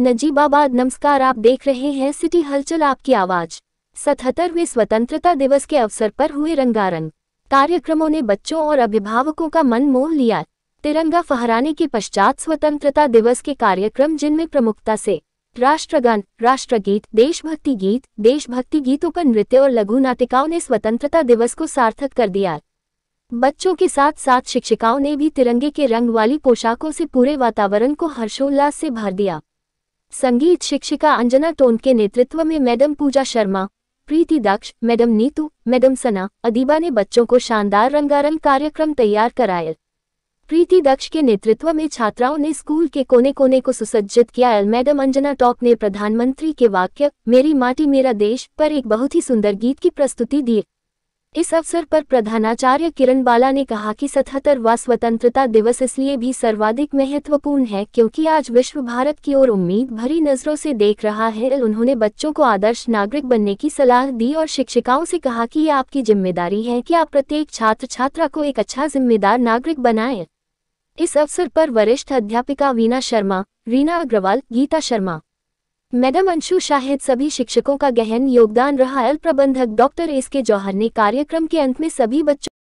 नजीबाबाद नमस्कार आप देख रहे हैं सिटी हलचल आपकी आवाज सतहत्तरवें स्वतंत्रता दिवस के अवसर पर हुए रंगारंग कार्यक्रमों ने बच्चों और अभिभावकों का मन मोह लिया तिरंगा फहराने के पश्चात स्वतंत्रता दिवस के कार्यक्रम जिनमें प्रमुखता से राष्ट्रगान राष्ट्रगीत देशभक्ति गीत देशभक्ति गीतों पर नृत्य और लघु नाटिकाओं ने स्वतंत्रता दिवस को सार्थक कर दिया बच्चों के साथ साथ शिक्षिकाओं ने भी तिरंगे के रंग वाली पोशाकों से पूरे वातावरण को हर्षोल्लास से भर दिया संगीत शिक्षिका अंजना टोन के नेतृत्व में madam Pooja Sharma Preeti Daksh madam Neetu madam Sana Adiba ने बच्चों को शानदार रंगारंग कार्यक्रम तैयार कराया प्रीति दक्ष के नेतृत्व में छात्राओं ने स्कूल के कोने कोने को सुसज्जित किया एल मैडम अंजना टॉक ने प्रधानमंत्री के वाक्य मेरी माटी मेरा देश पर एक बहुत ही सुंदर गीत की प्रस्तुति दी इस अवसर पर प्रधानाचार्य किरण बाला ने कहा कि सतहत्तरवा स्वतंत्रता दिवस इसलिए भी सर्वाधिक महत्वपूर्ण है क्योंकि आज विश्व भारत की ओर उम्मीद भरी नजरों से देख रहा है उन्होंने बच्चों को आदर्श नागरिक बनने की सलाह दी और शिक्षिकाओं से कहा कि ये आपकी जिम्मेदारी है कि आप प्रत्येक छात्र छात्रा को एक अच्छा जिम्मेदार नागरिक बनाए इस अवसर पर वरिष्ठ अध्यापिका वीना शर्मा रीना अग्रवाल गीता शर्मा मैडम अंशु शाहिद सभी शिक्षकों का गहन योगदान रहा अल प्रबंधक डॉक्टर एस के जौहर ने कार्यक्रम के अंत में सभी बच्चों